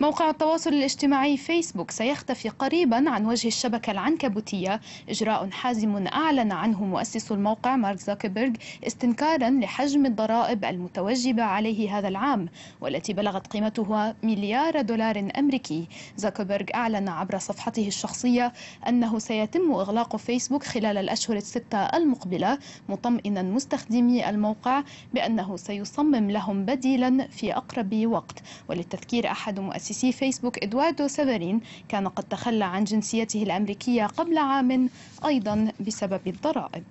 موقع التواصل الاجتماعي فيسبوك سيختفي قريبا عن وجه الشبكة العنكبوتية إجراء حازم أعلن عنه مؤسس الموقع مارك زوكربيرغ استنكارا لحجم الضرائب المتوجبة عليه هذا العام والتي بلغت قيمتها مليار دولار أمريكي زوكربيرغ أعلن عبر صفحته الشخصية أنه سيتم إغلاق فيسبوك خلال الأشهر الستة المقبلة مطمئنا مستخدمي الموقع بأنه سيصمم لهم بديلا في أقرب وقت وللتذكير أحد مؤسسين مؤسسي فيسبوك إدواردو سافارين كان قد تخلى عن جنسيته الأمريكية قبل عام أيضا بسبب الضرائب